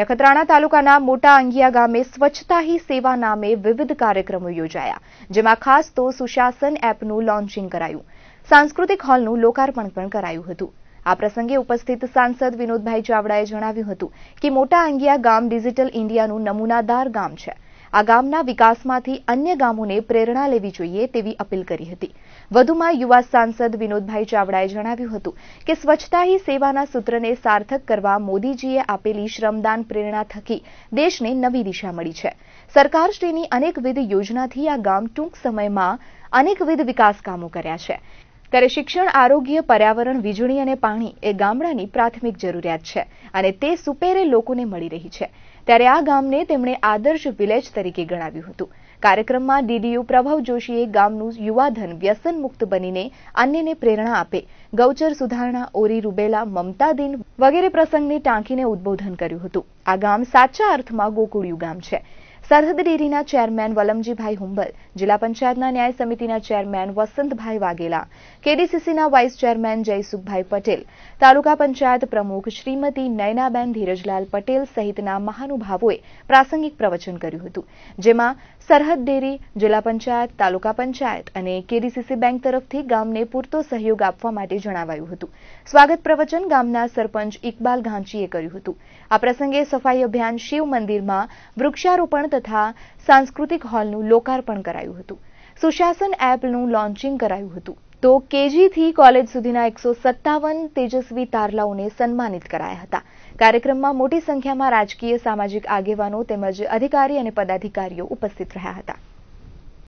નખત્રાણા તાલુકાના મોટા અંગિયા ગામે સ્વચ્છતા હી સેવા નામે વિવિધ કાર્યક્રમો યોજાયા જેમાં ખાસ તો સુશાસન એપનું લોન્ચિંગ કરાયું સાંસ્કૃતિક હોલનું લોકાર્પણ પણ કરાયું હતું આ પ્રસંગે ઉપસ્થિત સાંસદ વિનોદભાઈ ચાવડાએ જણાવ્યું હતું કે મોટા અંગિયા ગામ ડિજિટલ ઇન્ડિયાનું નમૂનાદાર ગામ છે આ ગામના વિકાસમાંથી અન્ય ગામોને પ્રેરણા લેવી જોઈએ તેવી અપીલ કરી હતી વધુમાં યુવા સાંસદ વિનોદભાઈ ચાવડાએ જણાવ્યું હતું કે સ્વચ્છતા હી સેવાના સૂત્રને સાર્થક કરવા મોદીજીએ આપેલી શ્રમદાન પ્રેરણા થકી દેશને નવી દિશા મળી છે સરકારશ્રીની અનેકવિધ યોજનાથી આ ગામ ટૂંક સમયમાં અનેકવિધ વિકાસ કામો કર્યા છે ત્યારે શિક્ષણ આરોગ્ય પર્યાવરણ વીજળી અને પાણી એ ગામડાની પ્રાથમિક જરૂરિયાત છે અને તે સુપેરે લોકોને મળી રહી છે ત્યારે આ ગામને તેમણે આદર્શ વિલેજ તરીકે ગણાવ્યું હતું કાર્યક્રમમાં ડીડીયુ પ્રભવ જોશીએ ગામનું યુવાધન વ્યસન મુક્ત બનીને અન્યને પ્રેરણા આપે ગૌચર સુધારણા ઓરી રૂબેલા મમતા દિન વગેરે પ્રસંગને ટાંકીને ઉદબોધન કર્યું હતું આ ગામ સાચા અર્થમાં ગોકુળિયું ગામ છે સરહદ ડેરીના ચેરમેન વલમજીભાઈ હુંબલ જિલ્લા પંચાયતના ન્યાય સમિતિના ચેરમેન વસંતભાઈ વાઘેલા કેડીસીસીના વાઇસ ચેરમેન જયસુખભાઈ પટેલ તાલુકા પંચાયત પ્રમુખ શ્રીમતી નયનાબેન ધીરજલાલ પટેલ સહિતના મહાનુભાવોએ પ્રાસંગિક પ્રવચન કર્યું હતું જેમાં સરહદ ડેરી જિલ્લા પંચાયત તાલુકા પંચાયત અને કેડીસીસી બેંક તરફથી ગામને પૂરતો સહયોગ આપવા માટે જણાવાયું હતું સ્વાગત પ્રવચન ગામના સરપંચ ઇકબાલ ઘાંચીએ કર્યું હતું આ પ્રસંગે સફાઈ અભિયાન શિવ મંદિરમાં વૃક્ષારોપણ તથા સાંસ્કૃતિક હોલનું લોકાર્પણ કરાયું હતું સુશાસન એપનું લોન્ચિંગ કરાયું હતું તો કેજીથી કોલેજ સુધીના એકસો સત્તાવન તેજસ્વી તારલાઓને સન્માનિત કરાયા હતા કાર્યક્રમમાં મોટી સંખ્યામાં રાજકીય સામાજિક આગેવાનો તેમજ અધિકારી અને પદાધિકારીઓ ઉપસ્થિત રહ્યા હતા